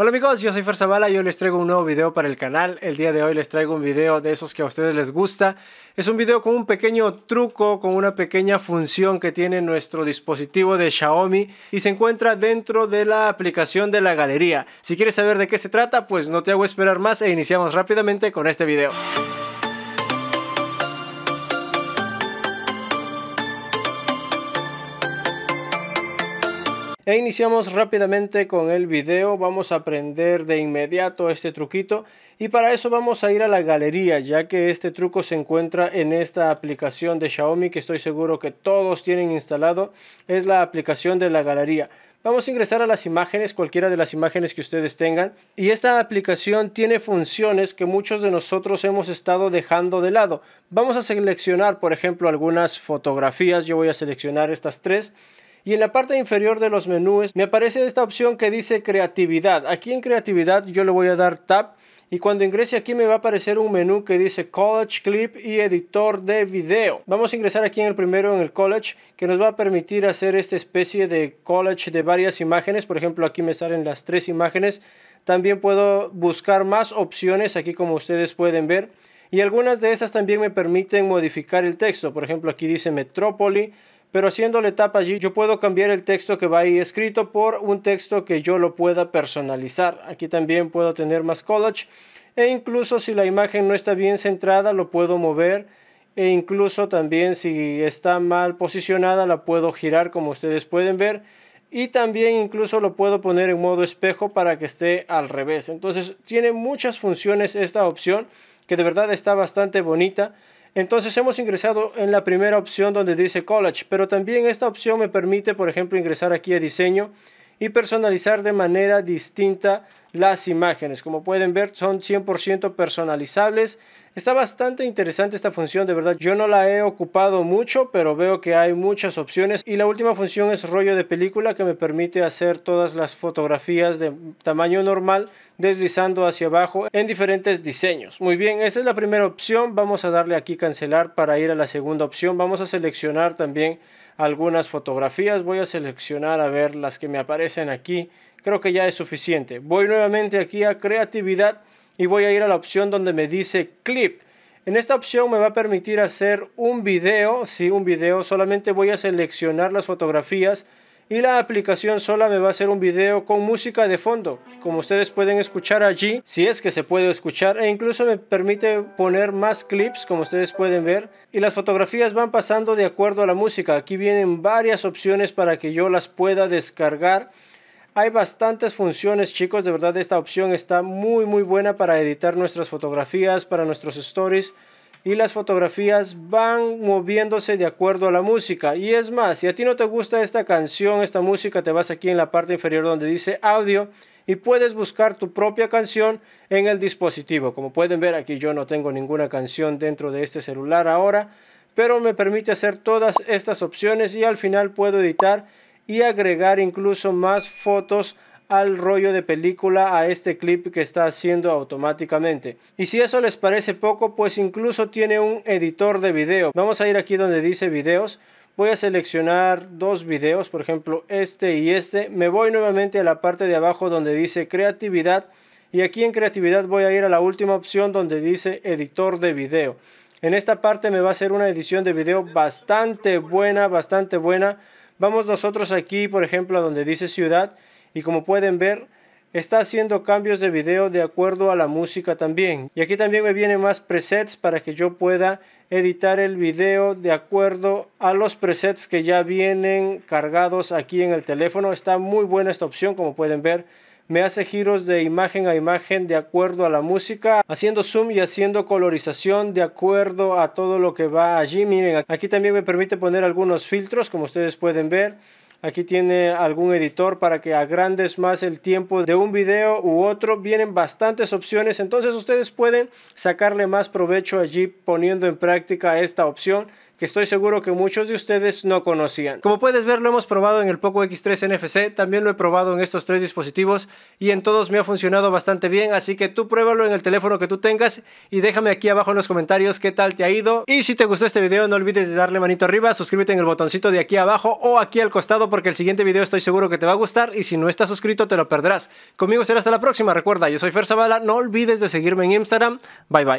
Hola amigos, yo soy Ferzabala y hoy les traigo un nuevo video para el canal. El día de hoy les traigo un video de esos que a ustedes les gusta. Es un video con un pequeño truco, con una pequeña función que tiene nuestro dispositivo de Xiaomi y se encuentra dentro de la aplicación de la galería. Si quieres saber de qué se trata, pues no te hago esperar más e iniciamos rápidamente con este video. E iniciamos rápidamente con el video, vamos a aprender de inmediato este truquito y para eso vamos a ir a la galería ya que este truco se encuentra en esta aplicación de Xiaomi que estoy seguro que todos tienen instalado, es la aplicación de la galería. Vamos a ingresar a las imágenes, cualquiera de las imágenes que ustedes tengan. Y esta aplicación tiene funciones que muchos de nosotros hemos estado dejando de lado. Vamos a seleccionar, por ejemplo, algunas fotografías. Yo voy a seleccionar estas tres y en la parte inferior de los menús me aparece esta opción que dice creatividad. Aquí en creatividad yo le voy a dar Tab. y cuando ingrese aquí me va a aparecer un menú que dice College Clip y editor de video. Vamos a ingresar aquí en el primero en el College que nos va a permitir hacer esta especie de College de varias imágenes. Por ejemplo aquí me salen las tres imágenes. También puedo buscar más opciones aquí como ustedes pueden ver. Y algunas de esas también me permiten modificar el texto. Por ejemplo aquí dice Metrópoli pero la tap allí yo puedo cambiar el texto que va ahí escrito por un texto que yo lo pueda personalizar. Aquí también puedo tener más collage e incluso si la imagen no está bien centrada lo puedo mover e incluso también si está mal posicionada la puedo girar como ustedes pueden ver y también incluso lo puedo poner en modo espejo para que esté al revés. Entonces tiene muchas funciones esta opción que de verdad está bastante bonita. Entonces hemos ingresado en la primera opción donde dice College, pero también esta opción me permite, por ejemplo, ingresar aquí a diseño y personalizar de manera distinta las imágenes. Como pueden ver, son 100% personalizables. Está bastante interesante esta función, de verdad. Yo no la he ocupado mucho, pero veo que hay muchas opciones. Y la última función es rollo de película que me permite hacer todas las fotografías de tamaño normal deslizando hacia abajo en diferentes diseños. Muy bien, esa es la primera opción. Vamos a darle aquí cancelar para ir a la segunda opción. Vamos a seleccionar también algunas fotografías. Voy a seleccionar a ver las que me aparecen aquí. Creo que ya es suficiente. Voy nuevamente aquí a creatividad y voy a ir a la opción donde me dice clip. En esta opción me va a permitir hacer un video, si un video, solamente voy a seleccionar las fotografías y la aplicación sola me va a hacer un video con música de fondo como ustedes pueden escuchar allí si es que se puede escuchar e incluso me permite poner más clips como ustedes pueden ver y las fotografías van pasando de acuerdo a la música aquí vienen varias opciones para que yo las pueda descargar hay bastantes funciones chicos de verdad esta opción está muy muy buena para editar nuestras fotografías para nuestros stories y las fotografías van moviéndose de acuerdo a la música. Y es más, si a ti no te gusta esta canción, esta música, te vas aquí en la parte inferior donde dice audio y puedes buscar tu propia canción en el dispositivo. Como pueden ver aquí yo no tengo ninguna canción dentro de este celular ahora, pero me permite hacer todas estas opciones y al final puedo editar y agregar incluso más fotos al rollo de película a este clip que está haciendo automáticamente. Y si eso les parece poco, pues incluso tiene un editor de video. Vamos a ir aquí donde dice videos. Voy a seleccionar dos videos, por ejemplo este y este. Me voy nuevamente a la parte de abajo donde dice creatividad. Y aquí en creatividad voy a ir a la última opción donde dice editor de video. En esta parte me va a hacer una edición de video bastante buena, bastante buena. Vamos nosotros aquí, por ejemplo, a donde dice ciudad y como pueden ver está haciendo cambios de video de acuerdo a la música también y aquí también me vienen más presets para que yo pueda editar el video de acuerdo a los presets que ya vienen cargados aquí en el teléfono está muy buena esta opción como pueden ver me hace giros de imagen a imagen de acuerdo a la música, haciendo zoom y haciendo colorización de acuerdo a todo lo que va allí. Miren, aquí también me permite poner algunos filtros, como ustedes pueden ver. Aquí tiene algún editor para que agrandes más el tiempo de un video u otro. Vienen bastantes opciones, entonces ustedes pueden sacarle más provecho allí poniendo en práctica esta opción que estoy seguro que muchos de ustedes no conocían. Como puedes ver, lo hemos probado en el Poco X3 NFC, también lo he probado en estos tres dispositivos y en todos me ha funcionado bastante bien, así que tú pruébalo en el teléfono que tú tengas y déjame aquí abajo en los comentarios qué tal te ha ido. Y si te gustó este video, no olvides de darle manito arriba, suscríbete en el botoncito de aquí abajo o aquí al costado porque el siguiente video estoy seguro que te va a gustar y si no estás suscrito te lo perderás. Conmigo será hasta la próxima, recuerda, yo soy Fer Zavala, no olvides de seguirme en Instagram, bye bye.